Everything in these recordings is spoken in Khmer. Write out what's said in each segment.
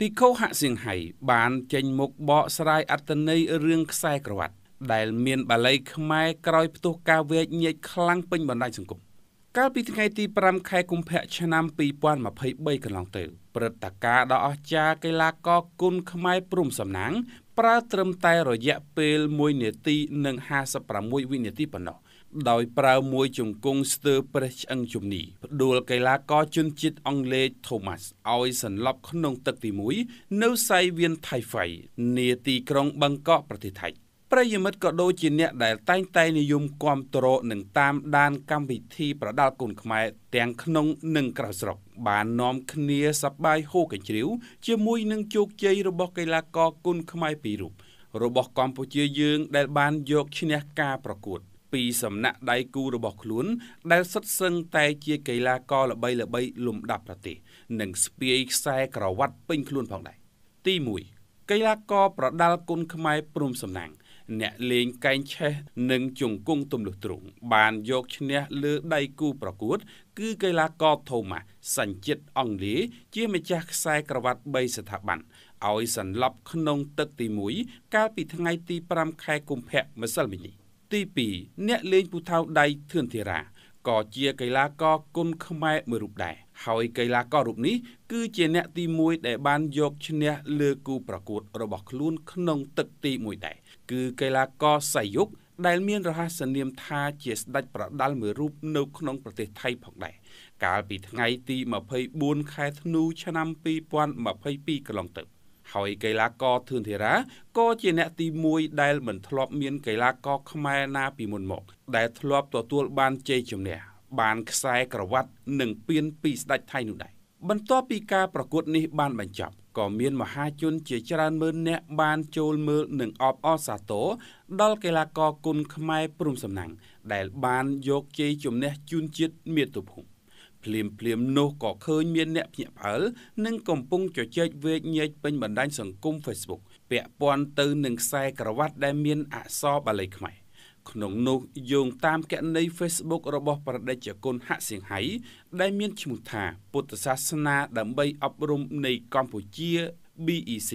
ភិក្ខុហសៀងហៃបានចេញមុខបកស្រាយអត្តន័យរឿងខ្សែក្រវ៉ាត់ដែលមានបាលីខ្មែរក្រោយផ្ទុះការវែកញែកខ្លាំងពេញបណ្ដាញសង្គមកាលពីថ្ងៃទី5ខែកុម្ភៈឆ្នាំ2023កន្លងទៅព្រឹត្តិការណ៍ដ៏អស្ចារ្យកីឡាករគុណខ្មែរព្រំសំណាងប្រើត្រឹមតែរយៈពេល1នាទីនិង56វិនាទីប៉ុណ្ណោះដោយប្រើមួយជង្គង់ស្ទើរព្រះឆ្អឹងជំនីផ្ដួលកីឡាករជនជាតិអង់គ្លេស Thomas ឲ្យសន្លប់ក្នុងទឹកទី1នៅសៃវៀនថៃហ្វៃនាទីក្រុងបាងកកប្រទេសថៃប្រិយមិត្តក៏ដូចជាអ្នកដែលតែងតែនិយមគាំទ្រនិងតាមដានកម្មវិធីប្រដាល់កូនខ្មែរទាំងក្នុងនិងក្រៅស្រុកបាននាំគ្នាសប្បាយហូកញ្ជ្រៀវជាមួយនឹងជោគជ័យរបស់កីឡាករកូនខ្មែរពីររូបរបស់កម្ពុជាយើង ដែលបានយកឈ្នះការប្រកួត។ពីសំណាក់ដៃគូរបស់ខ្លួនដែលសិតសឹងតែជាកីឡាករល្បី ល្បី លំដាប់ប្រទេសនិងស្ពាយខ្សែក្រវ៉ាត់ពេញខ្លួនផងដែរទី1កីឡាករប្រដាល់គុណខ្មែរព្រំសំណាងអ្នកលេងកែងឆេះ និងជង្គង់ទម្លុះទ្រូងបានយកឈ្នះលើដៃគូប្រកួតគឺកីឡាករថូម៉ាសញ្ជាតិអង់គ្លេសជាម្ចាស់ខ្សែក្រវ៉ាត់3ស្ថាប័នឲ្យសន្លប់ក្នុងទឹកទី1កាលពីថ្ងៃទី5ខែ កុម្ភៈម្សិលមិញនេះទី2អ្នកលេងពូថៅដៃធឿនធីរ៉ាក៏ជាកីឡាករគុណខ្មែរមួយរូបដែរហើយកីឡាកររូបនេះគឺជាអ្នកទី1ដែលបានយកឈ្នះលើគូប្រកួតរបស់ខ្លួន ក្នុងទឹកទី1ដែរគឺកីឡាករសាយុកដែលមានរហស្សនាម ថាជាស្ដេចប្រដាល់មួយរូបនៅក្នុងប្រទេសថៃផងដែរកាលពីថ្ងៃទី24ខែធ្នូឆ្នាំ2022កន្លងទៅហើយកីឡាករធឿនធីរ៉ាក៏ជាអ្នកទី1ដែលមិនធ្លាប់មានកីឡាករខ្មែរណាពីមុនមក ដែលធ្លាប់ទទួលបានជ័យជំនះបានខ្សែក្រវ៉ាត់និងពានពីស្ដេចថៃនោះដែរបន្ទាប់ពីការប្រកួតនេះបានបញ្ចប់ក៏មានមហាជនជាច្រើនម៉ឺននាក់បានចូលមើលនិងអបអរសាទរដល់កីឡាករគុណខ្មែរព្រំសំណាំងដែល បានយកជ័យជំនះជូនជាតិមាតុភូមិភ្លាមភ្លាមនោះក៏ឃើញមានអ្នកភ្ញាក់ផ្អើលនិងកំពុងជជែកវែកញែកពេញបណ្ដាញសង្គម Facebook ពាក់ព័ន្ធទៅនឹងខ្សែក្រវ៉ាត់ដែលមានអក្សរបាលីខ្មែរក្នុងនោះយោងតាមគណនី Facebook របស់ប្រដេជគុណហាក់សៀងហៃដែលមានឈ្មោះថាពុទ្ធសាសនាដើម្បីអប់រំនៃកម្ពុជា BEC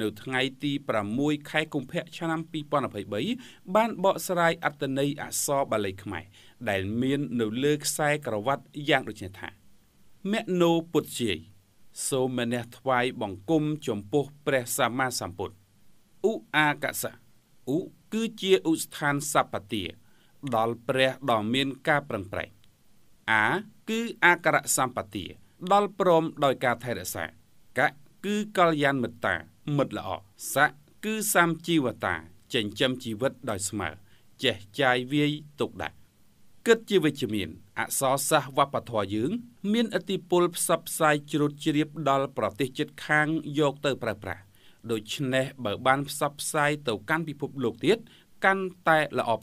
នៅថ្ងៃទី6ខែកុម្ភៈឆ្នាំ2023បានបកស្រាយអត្ថន័យអក្សរបាលីខ្មែរដែលមាន នៅលើខ្សែក្រវ៉ាត់យ៉ាងដូចនេះថាមនោពុទ្ធជាយសូមនះថ្វាយបង្គំចំពោះព្រះសម្មាសម្ពុទ្ធឧអាកសៈឧគឺជាឧស្ថានសពតិដល់ព្រះដ៏មានការប្រឹងប្រែងអាគឺអាការៈសម្បតិដល់ព្រមដោយការថែរក្សាកគឺកល្យាណមិត្តា មិត្តល្អស័កគឺសាមជីវតាចិញ្ចឹមជីវិតដោយស្មើចេះចាយវាយទុកដាក់គិតជាវិជ្ជមានអសរសាស្ត្រវប្បធម៌យើង មានឥទ្ធិពលផ្សព្វផ្សាយជ្រួតជ្រាបដល់ប្រទេសជិតខាងយកទៅប្រើប្រាស់ដូច្នេះបើបានផ្សព្វផ្សាយទៅកាន់ពិភពលោកទៀតកាន់តែល្អ